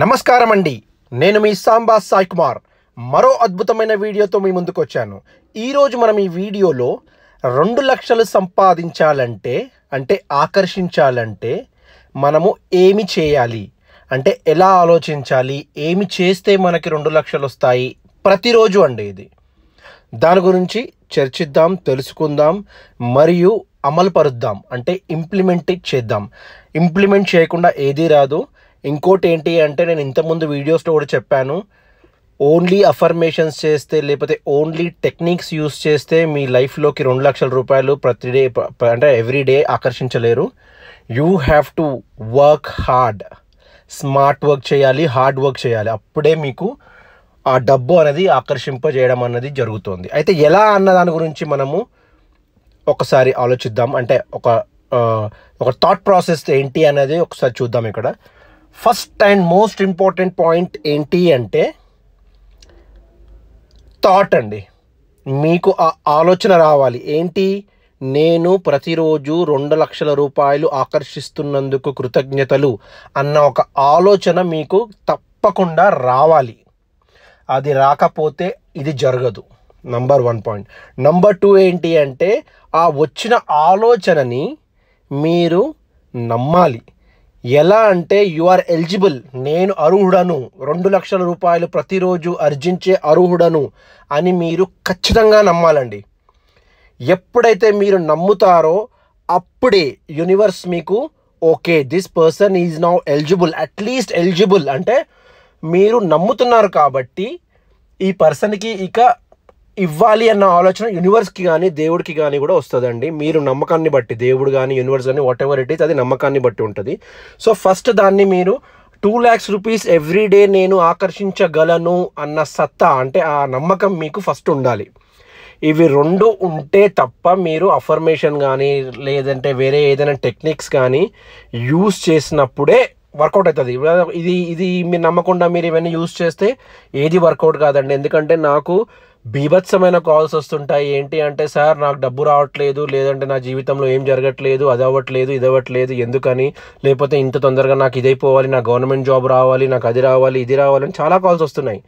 నమస్కారం అండి నేను మీ సాంబా సాయి కుమార్ మరో అద్భుతమైన వీడియోతో మీ ముందుకు వచ్చాను ఈరోజు మనం ఈ వీడియోలో రెండు లక్షలు సంపాదించాలంటే అంటే ఆకర్షించాలంటే మనము ఏమి చేయాలి అంటే ఎలా ఆలోచించాలి ఏమి చేస్తే మనకి రెండు లక్షలు వస్తాయి ప్రతిరోజు అండి ఇది దాని గురించి చర్చిద్దాం తెలుసుకుందాం మరియు అమలుపరుద్దాం అంటే ఇంప్లిమెంట్ చేద్దాం ఇంప్లిమెంట్ చేయకుండా ఏదీ రాదు ఇంకోటి ఏంటి అంటే నేను ఇంతకుముందు వీడియోస్లో కూడా చెప్పాను ఓన్లీ అఫర్మేషన్స్ చేస్తే లేకపోతే ఓన్లీ టెక్నిక్స్ యూస్ చేస్తే మీ లైఫ్లోకి రెండు లక్షల రూపాయలు ప్రతి డే అంటే ఎవ్రీ డే ఆకర్షించలేరు you have to work hard smart work చేయాలి హార్డ్ వర్క్ చేయాలి అప్పుడే మీకు ఆ డబ్బు అనేది ఆకర్షింపజేయడం అన్నది జరుగుతుంది అయితే ఎలా అన్న దాని గురించి మనము ఒకసారి ఆలోచిద్దాం అంటే ఒక ఒక థాట్ ప్రాసెస్ ఏంటి అనేది ఒకసారి చూద్దాం ఇక్కడ first and most important point ఏంటి అంటే థాట్ అండి మీకు ఆ ఆలోచన రావాలి ఏంటి నేను ప్రతిరోజు రెండు లక్షల రూపాయలు ఆకర్షిస్తున్నందుకు కృతజ్ఞతలు అన్న ఒక ఆలోచన మీకు తప్పకుండా రావాలి అది రాకపోతే ఇది జరగదు number one point number two ఏంటి అంటే ఆ వచ్చిన ఆలోచనని మీరు నమ్మాలి ఎలా అంటే యు ఆర్ ఎలిజిబుల్ నేను అర్హుడను రెండు లక్షల రూపాయలు ప్రతిరోజు అర్జించే అర్హుడను అని మీరు ఖచ్చితంగా నమ్మాలండి ఎప్పుడైతే మీరు నమ్ముతారో అప్పుడే యూనివర్స్ మీకు okay this person is now eligible at least eligible అంటే మీరు నమ్ముతున్నారు కాబట్టి ఈ పర్సన్కి ఇక ఇవ్వాలి అన్న ఆలోచన యూనివర్స్కి కానీ దేవుడికి కానీ కూడా వస్తుందండి మీరు నమ్మకాన్ని బట్టి దేవుడు కానీ యూనివర్స్ కానీ వాట్ ఎవర్ ఇట్ ఈస్ అది నమ్మకాన్ని బట్టి ఉంటుంది సో ఫస్ట్ దాన్ని మీరు two lakhs rupees every day నేను ఆకర్షించగలను అన్న సత్తా అంటే ఆ నమ్మకం మీకు ఫస్ట్ ఉండాలి ఇవి రెండు ఉంటే తప్ప మీరు అఫర్మేషన్ కానీ లేదంటే వేరే ఏదైనా టెక్నిక్స్ కానీ యూస్ చేసినప్పుడే వర్కౌట్ అవుతుంది ఇది ఇది మీరు నమ్మకుండా మీరు ఇవన్నీ యూస్ చేస్తే ఏది వర్కౌట్ కాదండి ఎందుకంటే నాకు బీభత్సమైన కాల్స్ వస్తుంటాయి ఏంటి అంటే సార్ నాకు డబ్బు రావట్లేదు లేదంటే నా జీవితంలో ఏం జరగట్లేదు అది అవ్వట్లేదు ఇది అవ్వట్లేదు ఎందుకని లేకపోతే ఇంత తొందరగా నాకు ఇదైపోవాలి నా గవర్నమెంట్ జాబ్ రావాలి నాకు అది రావాలి ఇది రావాలని చాలా కాల్స్ వస్తున్నాయి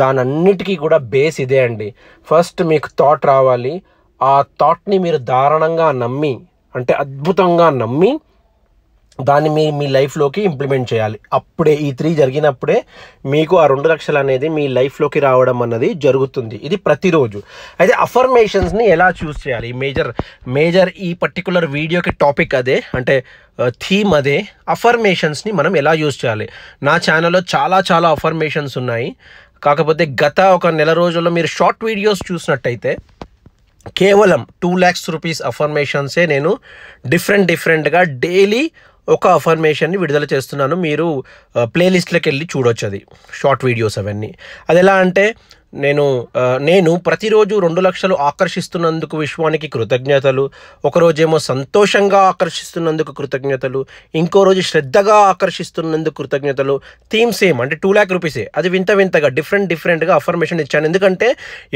దానన్నిటికీ కూడా బేస్ ఇదే అండి ఫస్ట్ మీకు థాట్ రావాలి ఆ థాట్ని మీరు దారుణంగా నమ్మి అంటే అద్భుతంగా నమ్మి దాన్ని మీ మీ లైఫ్లోకి ఇంప్లిమెంట్ చేయాలి అప్పుడే ఈ త్రీ జరిగినప్పుడే మీకు ఆ రెండు లక్షలు అనేది మీ లైఫ్లోకి రావడం అన్నది జరుగుతుంది ఇది ప్రతిరోజు అయితే అఫర్మేషన్స్ని ఎలా చూస్ చేయాలి మేజర్ మేజర్ ఈ పర్టికులర్ వీడియోకి టాపిక్ అదే అంటే థీమ్ అదే అఫర్మేషన్స్ని మనం ఎలా యూస్ చేయాలి నా ఛానల్లో చాలా చాలా అఫర్మేషన్స్ ఉన్నాయి కాకపోతే గత ఒక నెల రోజుల్లో మీరు షార్ట్ వీడియోస్ చూసినట్టయితే కేవలం టూ ల్యాక్స్ రూపీస్ అఫర్మేషన్సే నేను డిఫరెంట్ డిఫరెంట్గా డైలీ ఒక అఫర్మేషన్ని విడుదల చేస్తున్నాను మీరు ప్లేలిస్ట్లకు వెళ్ళి చూడొచ్చు అది షార్ట్ వీడియోస్ అవన్నీ అది ఎలా అంటే నేను నేను ప్రతిరోజు రెండు లక్షలు ఆకర్షిస్తున్నందుకు విశ్వానికి కృతజ్ఞతలు ఒకరోజేమో సంతోషంగా ఆకర్షిస్తున్నందుకు కృతజ్ఞతలు ఇంకో రోజు శ్రద్ధగా ఆకర్షిస్తున్నందుకు కృతజ్ఞతలు థీమ్ సేమ్ అంటే టూ ల్యాక్ రూపీసే అది వింత వింతగా డిఫరెంట్ డిఫరెంట్గా అఫర్మేషన్ ఇచ్చాను ఎందుకంటే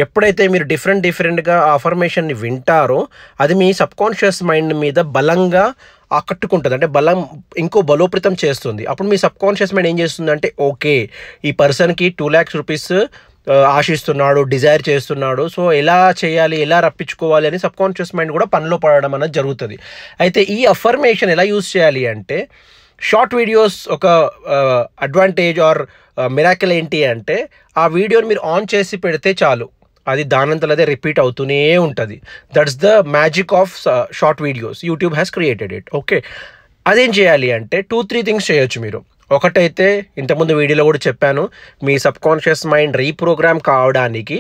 ఎప్పుడైతే మీరు డిఫరెంట్ డిఫరెంట్గా ఆ అఫర్మేషన్ని వింటారో అది మీ సబ్కాన్షియస్ మైండ్ మీద బలంగా ఆకట్టుకుంటుంది అంటే బలం ఇంకో బలోపేతం చేస్తుంది అప్పుడు మీ సబ్ కాన్షియస్ మైండ్ ఏం చేస్తుందంటే ఓకే ఈ పర్సన్కి టూ ల్యాక్స్ రూపీస్ ఆశిస్తున్నాడు డిజైర్ చేస్తున్నాడు సో ఎలా చేయాలి ఎలా రప్పించుకోవాలి అని సబ్ కాన్షియస్ మైండ్ కూడా పనిలో పడడం అనేది జరుగుతుంది అయితే ఈ అఫర్మేషన్ ఎలా యూజ్ చేయాలి అంటే షార్ట్ వీడియోస్ ఒక అడ్వాంటేజ్ ఆర్ మిరాకిల్ ఏంటి అంటే ఆ వీడియోని మీరు ఆన్ చేసి పెడితే చాలు అది దానంతలో అదే రిపీట్ అవుతూనే ఉంటుంది that's the magic of short videos YouTube has created it okay అదేం చేయాలి అంటే టూ త్రీ థింగ్స్ చేయొచ్చు మీరు ఒకటైతే ఇంతకుముందు వీడియోలో కూడా చెప్పాను మీ సబ్కాన్షియస్ మైండ్ రీప్రోగ్రామ్ కావడానికి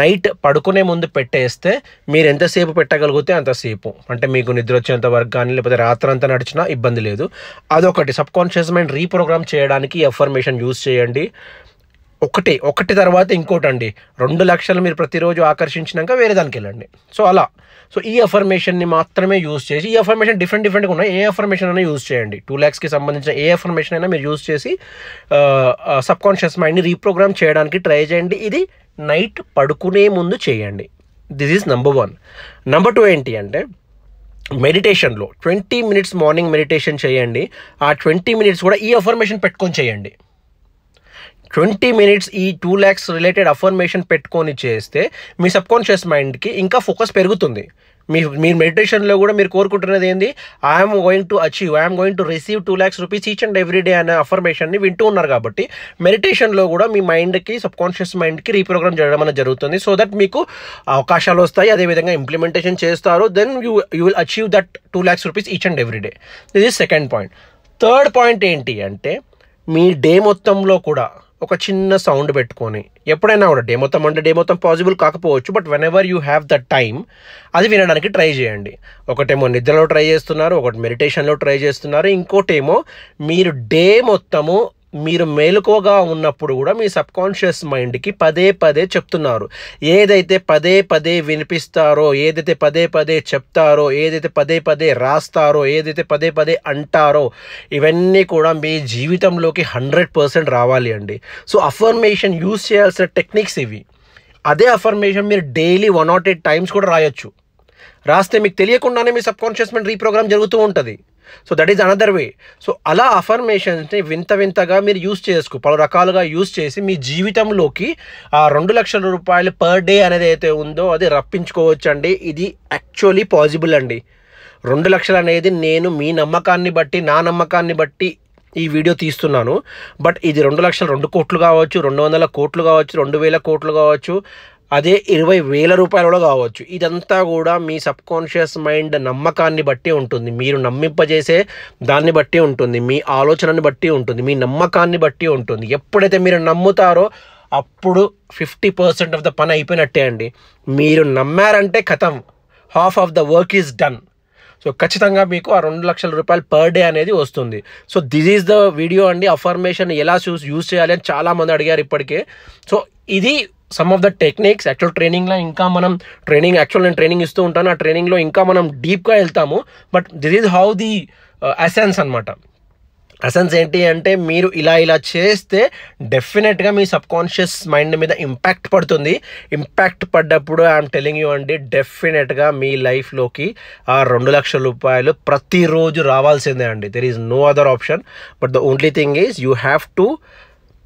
నైట్ పడుకునే ముందు పెట్టేస్తే మీరు ఎంతసేపు పెట్టగలిగితే అంతసేపు అంటే మీకు నిద్ర వచ్చేంత వరకు కానీ లేకపోతే రాత్రి అంతా నడిచినా ఇబ్బంది లేదు అదొకటి సబ్కాన్షియస్ మైండ్ రీప్రోగ్రామ్ చేయడానికి ఎఫర్మేషన్ యూజ్ చేయండి ఒకటి ఒకటి తర్వాత ఇంకోటి అండి రెండు లక్షలు మీరు ప్రతిరోజు ఆకర్షించినాక వేరే దానికి వెళ్ళండి సో అలా సో ఈ అఫర్మేషన్ని మాత్రమే యూస్ చేసి ఈ అఫర్మేషన్ డిఫరెంట్ డిఫరెంట్గా ఉన్నాయి ఏ అఫర్మేషన్ అయినా యూస్ చేయండి టూ ల్యాక్స్కి సంబంధించిన ఏ అఫర్మేషన్ అయినా మీరు యూస్ చేసి సబ్కాన్షియస్ మైండ్ని రీప్రోగ్రామ్ చేయడానికి ట్రై చేయండి ఇది నైట్ పడుకునే ముందు చేయండి this is number one number two ఏంటి అంటే మెడిటేషన్లో ట్వంటీ మినిట్స్ మార్నింగ్ మెడిటేషన్ చేయండి ఆ ట్వంటీ మినిట్స్ కూడా ఈ అఫర్మేషన్ పెట్టుకొని చేయండి ట్వంటీ మినిట్స్ ఈ టూ ల్యాక్స్ రిలేటెడ్ అఫర్మేషన్ పెట్టుకొని చేస్తే మీ సబ్కాన్షియస్ మైండ్కి ఇంకా ఫోకస్ పెరుగుతుంది మీ మీరు మెడిటేషన్లో కూడా మీరు కోరుకుంటున్నది ఏంది I'm going to achieve I'm going to receive two lakhs rupees each and every day అనే అఫర్మేషన్ని వింటూ ఉన్నారు కాబట్టి మెడిటేషన్లో కూడా మీ మైండ్కి సబ్కాన్షియస్ మైండ్కి రీప్రోగ్రామ్ చేయడం అనేది జరుగుతుంది సో దట్ మీకు అవకాశాలు వస్తాయి అదేవిధంగా ఇంప్లిమెంటేషన్ చేస్తారు then you you will achieve that two lakhs rupees each and every day this is second point third point ఏంటి అంటే మీ డే మొత్తంలో కూడా ఒక చిన్న సౌండ్ పెట్టుకొని ఎప్పుడైనా కూడా డే మొత్తం అంటే డే మొత్తం పాసిబుల్ కాకపోవచ్చు but whenever you have the time అది వినడానికి ట్రై చేయండి ఒకటేమో నిద్రలో ట్రై చేస్తున్నారు ఒకటి మెడిటేషన్లో ట్రై చేస్తున్నారు ఇంకోటేమో మీరు డే మొత్తము మీరు మేలుకోగా ఉన్నప్పుడు కూడా మీ సబ్కాన్షియస్ మైండ్కి పదే పదే చెప్తున్నారు ఏదైతే పదే పదే వినిపిస్తారో ఏదైతే పదే పదే చెప్తారో ఏదైతే పదే పదే రాస్తారో ఏదైతే పదే పదే అంటారో ఇవన్నీ కూడా మీ జీవితంలోకి హండ్రెడ్ పర్సెంట్ రావాలి అండి సో అఫర్మేషన్ యూస్ చేయాల్సిన టెక్నిక్స్ ఇవి అదే అఫర్మేషన్ మీరు daily one nought eight times కూడా రాయొచ్చు రాస్తే మీకు తెలియకుండానే మీ సబ్కాన్షియస్ మైండ్ రీప్రోగ్రామ్ జరుగుతూ ఉంటుంది so that is another way so అలా అఫర్మేషన్స్ని వింత వింతగా మీరు యూస్ చేసుకో పలు రకాలుగా యూస్ చేసి మీ జీవితంలోకి ఆ రెండు లక్షల రూపాయలు పర్ డే అనేది అయితే ఉందో అది రప్పించుకోవచ్చు అండి ఇది యాక్చువల్లీ పాసిబుల్ అండి రెండు లక్షలు అనేది నేను మీ నమ్మకాన్ని బట్టి నా నమ్మకాన్ని బట్టి ఈ వీడియో తీస్తున్నాను బట్ ఇది రెండు లక్షలు రెండు కోట్లు కావచ్చు రెండు వందల కోట్లు కావచ్చు రెండు వేల కోట్లు కావచ్చు అదే ఇరవై వేల రూపాయలలో కావచ్చు ఇదంతా కూడా మీ సబ్ కాన్షియస్ మైండ్ నమ్మకాన్ని బట్టి ఉంటుంది మీరు నమ్మింపజేసే దాన్ని బట్టి ఉంటుంది మీ ఆలోచనని బట్టి ఉంటుంది మీ నమ్మకాన్ని బట్టి ఉంటుంది ఎప్పుడైతే మీరు నమ్ముతారో అప్పుడు ఫిఫ్టీ పర్సెంట్ ఆఫ్ ద పని అయిపోయినట్టే అండి మీరు నమ్మారంటే కథం half of the work is done so ఖచ్చితంగా మీకు ఆ రెండు లక్షల రూపాయలు పర్ డే అనేది వస్తుంది so this is the video అండి అఫర్మేషన్ ఎలా చూస్ యూజ్ చేయాలి అని చాలామంది అడిగారు ఇప్పటికే సో ఇది some of the techniques actual ట్రైనింగ్లో ఇంకా మనం ట్రైనింగ్ యాక్చువల్ నేను ట్రైనింగ్ ఇస్తూ ఉంటాను ఆ ట్రైనింగ్లో ఇంకా మనం డీప్గా వెళ్తాము but this is how the essence అనమాట అసెన్స్ ఏంటి అంటే మీరు ఇలా ఇలా చేస్తే డెఫినెట్గా మీ సబ్కాన్షియస్ మైండ్ మీద ఇంపాక్ట్ పడుతుంది ఇంపాక్ట్ పడ్డప్పుడు ఐఎమ్ టెలింగ్ యూ అండి డెఫినెట్గా మీ లైఫ్లోకి ఆ రెండు లక్షల రూపాయలు ప్రతిరోజు రావాల్సిందే అండి there is no other option but the only thing is you have to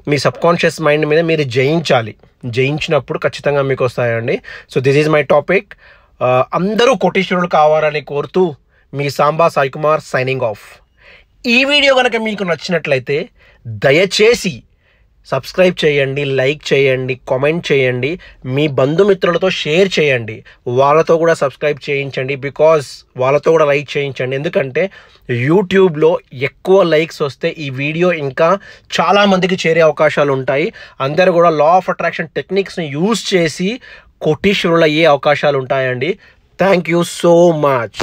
మీ సబ్కాన్షియస్ మైండ్ మీద మీరు జయించాలి జయించినప్పుడు ఖచ్చితంగా మీకు వస్తాయండి so this is my topic అందరూ కోటీశ్వరులు కావాలని కోరుతూ మీ సాంబా సాయికుమార్ సైనింగ్ ఆఫ్ ఈ వీడియో కనుక మీకు నచ్చినట్లయితే దయచేసి సబ్స్క్రైబ్ చేయండి లైక్ చేయండి కామెంట్ చేయండి మీ బంధుమిత్రులతో షేర్ చేయండి వాళ్ళతో కూడా సబ్స్క్రైబ్ చేయించండి బికాజ్ వాళ్ళతో కూడా లైక్ చేయించండి ఎందుకంటే యూట్యూబ్లో ఎక్కువ లైక్స్ వస్తే ఈ వీడియో ఇంకా చాలామందికి చేరే అవకాశాలు ఉంటాయి అందరూ కూడా లా ఆఫ్ అట్రాక్షన్ టెక్నిక్స్ని యూజ్ చేసి కోటీశ్వరులు అయ్యే అవకాశాలు ఉంటాయండి థ్యాంక్ యూ సో మచ్